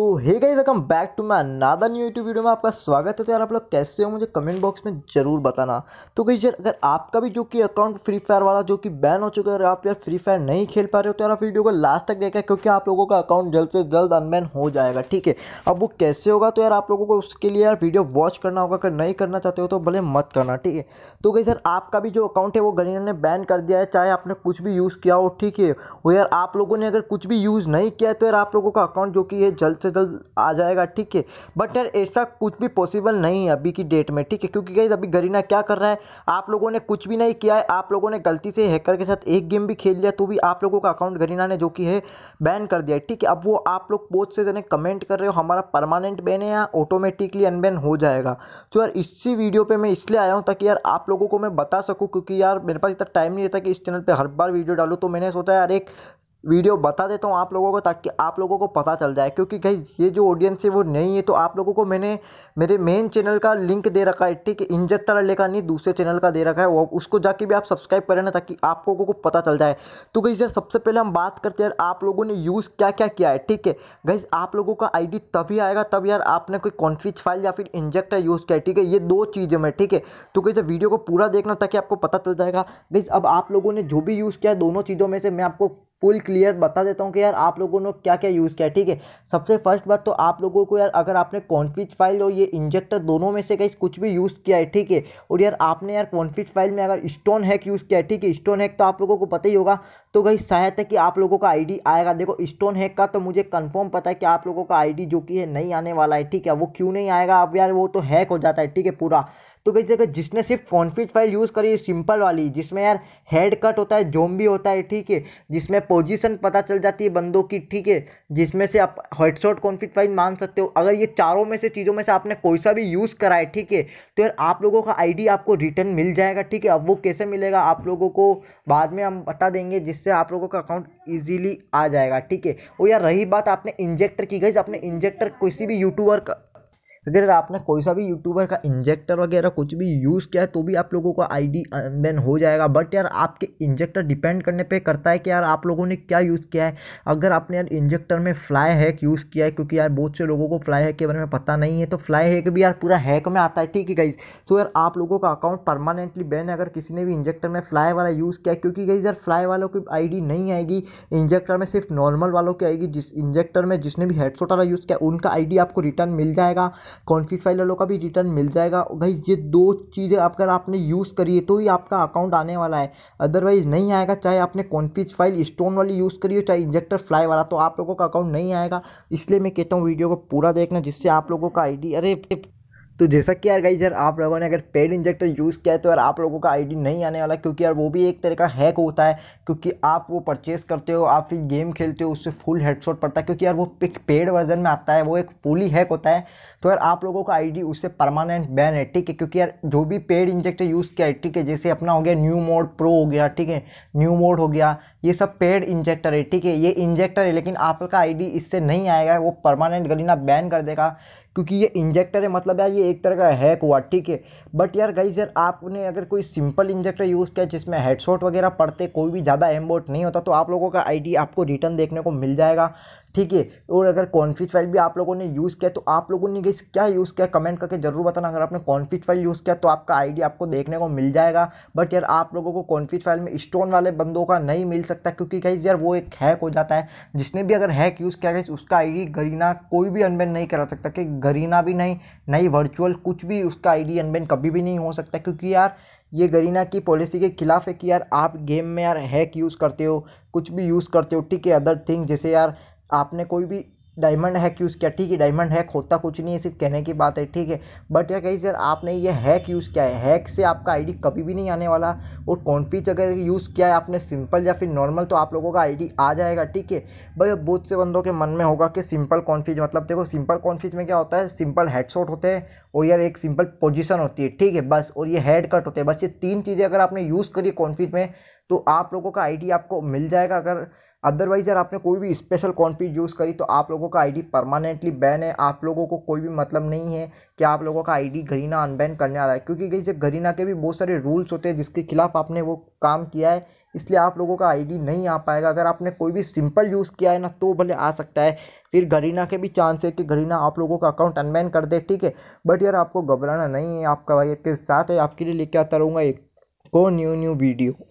तो hey guys welcome back to my नादा new YouTube video में आपका स्वागत है तो यार आप लोग कैसे हो मुझे कमेंट बॉक्स में ज़रूर बताना तो गई यार अगर आपका भी जो कि अकाउंट फ्री फायर वाला जो कि बैन हो चुका है और आप यार फ्री फायर नहीं खेल पा रहे हो तो यार आप वीडियो को लास्ट तक देखा क्योंकि आप लोगों का अकाउंट जल्द से जल्द अनबैन हो जाएगा ठीक है अब वो कैसे होगा तो यार आप लोगों को उसके लिए यार वीडियो वॉच करना होगा अगर नहीं करना चाहते हो तो भले मत करना ठीक है तो गई सर आपका भी जो अकाउंट है वो गरीना ने बैन कर दिया है चाहे आपने कुछ भी यूज़ किया हो ठीक है वो यार आप लोगों ने अगर कुछ भी यूज़ नहीं किया तो यार आप लोगों का अकाउंट जो कि है जल्द से जल्द आ जाएगा ठीक है बट यार ऐसा कुछ भी पॉसिबल नहीं है अभी की डेट में ठीक है क्योंकि गाइज अभी गरीना क्या कर रहा है आप लोगों ने कुछ भी नहीं किया है आप लोगों ने गलती से हैकर के साथ एक गेम भी खेल लिया तो भी आप लोगों का अकाउंट गरीना ने जो कि है बैन कर दिया ठीक है अब वो आप लोग बहुत से जने कमेंट कर रहे हो हमारा परमानेंट बैन है या ऑटोमेटिकली अनबैन हो जाएगा तो यार इसी वीडियो पर मैं इसलिए आया हूँ ताकि यार आप लोगों को मैं बता सकूँ क्योंकि यार मेरे पास इतना टाइम नहीं रहता कि इस चैनल पर हर बार वीडियो डालू तो मैंने सोचा यार एक वीडियो बता देता हूँ आप लोगों को ताकि आप लोगों को पता चल जाए क्योंकि भाई ये जो ऑडियंस है वो नहीं है तो आप लोगों को मैंने मेरे मेन चैनल का लिंक दे रखा है ठीक है इंजेक्टर वाले का नहीं दूसरे चैनल का दे रखा है वो उसको जाके भी आप सब्सक्राइब करें ना ताकि आप लोगों को पता चल जाए तो गई सर सबसे पहले हम बात करते यार आप लोगों ने यूज़ क्या क्या किया है ठीक है गई आप लोगों का आई तभी आएगा तब यार आपने कोई कॉन्फ्लिक्स फाइल या फिर इंजेक्टर यूज़ किया है ठीक है ये दो चीज़ें में ठीक है तो गई वीडियो को पूरा देखना ताकि आपको पता चल जाएगा गई अब आप लोगों ने जो भी यूज़ किया है दोनों चीज़ों में से मैं आपको फुल क्लियर बता देता हूँ कि यार आप लोगों ने क्या क्या यूज़ किया ठीक है सबसे फर्स्ट बात तो आप लोगों को यार अगर आपने कॉन्फिज फाइल और ये इंजेक्टर दोनों में से कहीं कुछ भी यूज़ किया है ठीक है और यार आपने यार कॉन्फिज फाइल में अगर स्टोन हैक यूज़ किया है ठीक है स्टोन हैक तो आप लोगों को पता ही होगा तो कहीं शायद है कि आप लोगों का आई आएगा देखो स्टोन हैक का तो मुझे कन्फर्म पता है कि आप लोगों का आई जो कि है नहीं आने वाला है ठीक है वो क्यों नहीं आएगा अब यार वो तो हैक हो जाता है ठीक है पूरा तो कहीं जगह जिसने सिर्फ फॉन्फिट फाइल यूज़ करी सिंपल वाली जिसमें यार हेड कट होता है जोम भी होता है ठीक है जिसमें पोजीशन पता चल जाती है बंदों की ठीक है जिसमें से आप शॉट कॉन्फिट फाइल मान सकते हो अगर ये चारों में से चीज़ों में से आपने कोई सा भी यूज़ करा है ठीक है तो यार आप लोगों का आई आपको रिटर्न मिल जाएगा ठीक है अब वो कैसे मिलेगा आप लोगों को बाद में हम बता देंगे जिससे आप लोगों का अकाउंट ईजिली आ जाएगा ठीक है और यार रही बात आपने इंजेक्टर की गई आपने इंजेक्टर किसी भी यूट्यूबर का अगर आपने कोई सा भी यूट्यूबर का इंजेक्टर वगैरह कुछ भी यूज़ किया है तो भी आप लोगों को आईडी बैन uh, हो जाएगा बट यार आपके इंजेक्टर डिपेंड करने पे करता है कि यार आप लोगों ने क्या यूज़ किया है अगर आपने यार इंजेक्टर में फ्लाई हैक यूज़ किया है क्योंकि यार बहुत से लोगों को फ्लाई हैक के बारे में पता नहीं है तो फ्लाई हैक भी यार पूरा हैक में आता है ठीक है गाइज तो यार आप लोगों का अकाउंट परमानेंटली बैन है अगर किसी ने भी इंजेक्टर में फ्लाई वाला यूज़ किया क्योंकि गाइज यार फ्लाई वालों की आई नहीं आएगी इंजेक्टर में सिर्फ नॉर्मल वालों की आएगी जिस इंजेक्टर में जिसने भी हेडसोट वाला यूज़ किया उनका आई आपको रिटर्न मिल जाएगा कॉन्फ्लिक्स फाइल वालों का भी रिटर्न मिल जाएगा भाई ये दो चीज़ें अगर आपने यूज़ करी है तो ही आपका अकाउंट आने वाला है अदरवाइज नहीं आएगा चाहे आपने कॉन्फ्लिक्स फाइल स्टोन वाली यूज़ करी हो चाहे इंजेक्टर फ्लाई वाला तो आप लोगों का अकाउंट नहीं आएगा इसलिए मैं कहता हूँ वीडियो को पूरा देखना जिससे आप लोगों का आईडी अरे तो जैसा कि यार गाइज यार आप लोगों ने अगर पेड इंजेक्टर यूज़ किया है तो यार आप लोगों का आईडी नहीं आने वाला क्योंकि यार वो भी एक तरह का हैक होता है क्योंकि आप वो परचेस करते हो आप फिर गेम खेलते हो उससे फुल हेडशॉट पड़ता है क्योंकि यार वो एक पेड वर्जन में आता है वो एक फुली हैक होता है तो यार आप लोगों का आई उससे परमानेंट बैन है ठीक है क्योंकि यार जो भी पेड इंजेक्टर यूज़ किया है ठीक है जैसे अपना हो गया न्यू मोड प्रो हो गया ठीक है न्यू मोड हो गया ये सब पेड इंजेक्टर है ठीक है ये इंजेक्टर है लेकिन आपका डी इससे नहीं आएगा वो परमानेंट गरीना बैन कर देगा क्योंकि ये इंजेक्टर है मतलब यार ये एक तरह का हैक हुआ ठीक है बट यार गाइज यार आपने अगर कोई सिंपल इंजेक्टर यूज़ किया जिसमें हेडसोट वगैरह पड़ते कोई भी ज़्यादा एमबोट नहीं होता तो आप लोगों का आईडी आपको रिटर्न देखने को मिल जाएगा ठीक है और अगर कॉन्फिज फाइल भी आप लोगों ने यूज़ किया तो आप लोगों ने क्या यूज़ किया कमेंट करके ज़रूर बताना अगर आपने कॉन्फिज फाइल यूज़ किया तो आपका आईडी आपको देखने को मिल जाएगा बट यार आप लोगों को कॉन्फिज फाइल में स्टोन वाले बंदों का नहीं मिल सकता क्योंकि कहीं यार वो एक हैक हो जाता है जिसने भी अगर हैक यूज़ किया गया उसका आई गरीना कोई भी अनबैन नहीं करा सकता कि गरीना भी नहीं नहीं वर्चुअल कुछ भी उसका आई डी कभी भी नहीं हो सकता क्योंकि यार ये गरीना की पॉलिसी के खिलाफ है कि यार आप गेम में यार हैक यूज़ करते हो कुछ भी यूज़ करते हो ठीक है अदर थिंग जैसे यार आपने कोई भी डायमंड हैक यूज़ किया ठीक है डायमंड हैक होता कुछ नहीं है सिर्फ कहने की बात है ठीक है बट यार कहीं सर आपने ये हैक यूज़ किया है हैक से आपका आईडी कभी भी नहीं आने वाला और कॉन्फिच अगर यूज़ किया है आपने सिंपल या फिर नॉर्मल तो आप लोगों का आईडी आ जाएगा ठीक है भाई अब बहुत से बंदों के मन में होगा कि सिंपल कॉन्फिज मतलब देखो सिंपल कॉन्फिज में क्या होता है सिंपल हेडसॉट होते हैं और यार एक सिंपल पोजिशन होती है ठीक है बस और ये हेड कट होते हैं बस ये तीन चीज़ें अगर आपने यूज़ करी कॉन्फिज में तो आप लोगों का आईडी आपको मिल जाएगा अगर अदरवाइज यार आपने कोई भी स्पेशल कॉन्फिग यूज़ करी तो आप लोगों का आईडी परमानेंटली बैन है आप लोगों को कोई भी मतलब नहीं है कि आप लोगों का आईडी घरीना अनबैन करने आ रहा है क्योंकि जैसे घरीना के भी बहुत सारे रूल्स होते हैं जिसके खिलाफ आपने वो काम किया है इसलिए आप लोगों का आईडी नहीं आ पाएगा अगर आपने कोई भी सिंपल यूज़ किया है ना तो भले आ सकता है फिर घरीना के भी चांस है कि घरीना आप लोगों का अकाउंट अनबैन कर दे ठीक है बट यार आपको घबराना नहीं है आपका भाई आपके साथ है आपके लिए लेके आता रहूँगा एक को न्यू न्यू वीडियो